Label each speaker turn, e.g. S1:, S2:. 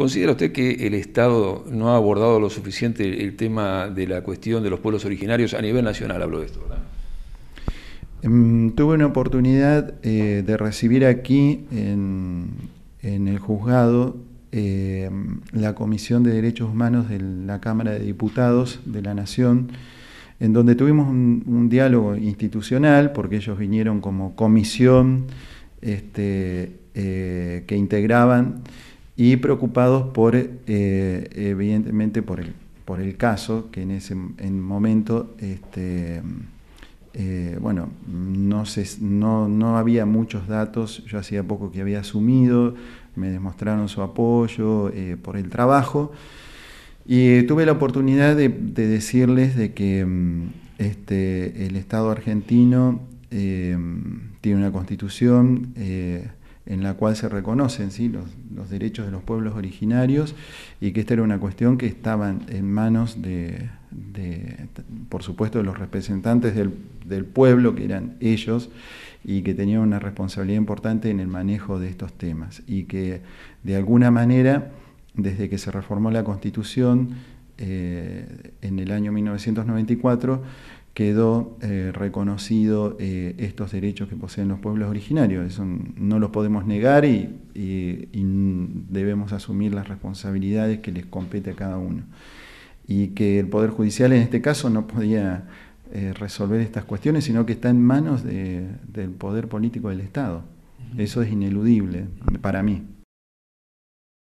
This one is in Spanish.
S1: ¿Considera usted que el Estado no ha abordado lo suficiente el tema de la cuestión de los pueblos originarios a nivel nacional? Hablo de esto, ¿verdad?
S2: Em, tuve una oportunidad eh, de recibir aquí en, el juzgado eh, la Comisión de Derechos Humanos de la Cámara de Diputados de la Nación, en donde tuvimos un, diálogo institucional, porque ellos vinieron como comisión este, eh, que integraban y preocupados por, eh, evidentemente, por el, por el caso que en ese momento, este, eh, bueno, no, no, había muchos datos, yo hacía poco que había asumido, me demostraron su apoyo eh, por el trabajo y tuve la oportunidad de, decirles de que mm, este, el Estado argentino tiene una constitución en la cual se reconocen ¿sí? los, los, derechos de los pueblos originarios y que esta era una cuestión que estaba en manos de, de por supuesto, de los representantes del, del, pueblo, que eran ellos, y que tenían una responsabilidad importante en el manejo de estos temas. Y que, de alguna manera, desde que se reformó la Constitución, eh, en el año 1994 quedó eh, reconocido eh, estos derechos que poseen los pueblos originarios. Eso no los podemos negar y, debemos asumir las responsabilidades que les compete a cada uno. Y que el Poder Judicial en este caso no podía eh, resolver estas cuestiones, sino que está en manos del poder político del Estado. Eso es ineludible para mí.